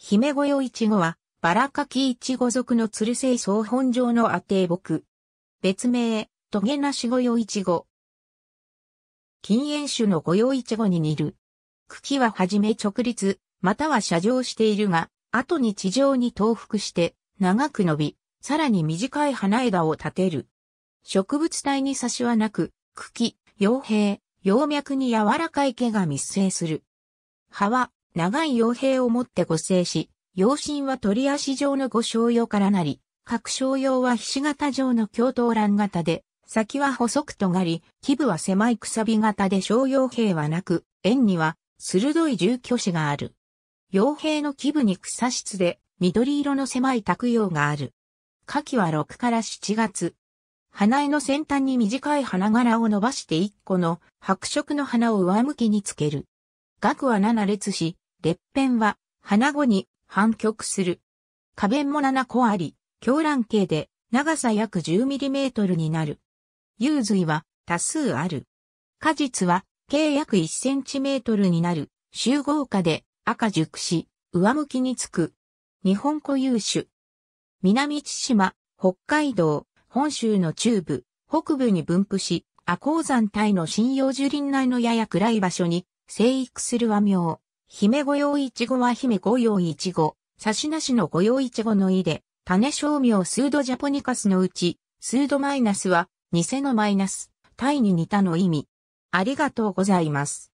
姫御用イチゴは、バラカキイチゴ属のつる性草本上のアテボ木。別名、トゲナシゴヨイチゴ。禁煙種のゴヨイチゴに似る。茎ははじめ直立、または斜上しているが、後に地上に倒伏して、長く伸び、さらに短い花枝を立てる。植物体に差しはなく、茎、葉兵、葉脈に柔らかい毛が密生する。葉は長い傭兵をもって護生し、傭身は鳥足状の五章用からなり、各章用は菱形状の京都欄型で、先は細く尖り、基部は狭いくさび型で商用兵はなく、円には鋭い重巨子がある。傭兵の基部に草質で緑色の狭い卓用がある。夏季は6から7月。花絵の先端に短い花柄を伸ばして1個の白色の花を上向きにつける。額は7列し、列辺は花後に反曲する。花弁も7個あり、狂乱形で長さ約1 0トルになる。幽髄は多数ある。果実は計約1トルになる。集合化で赤熟し、上向きにつく。日本固有種。南千島、北海道、本州の中部、北部に分布し、赤鉱山帯の針葉樹林内のやや暗い場所に生育する和名、姫御用いちごは姫御用いちご、差しなしの御用いちごの意で、種商名スードジャポニカスのうち、スードマイナスは、偽のマイナス、タイに似たの意味。ありがとうございます。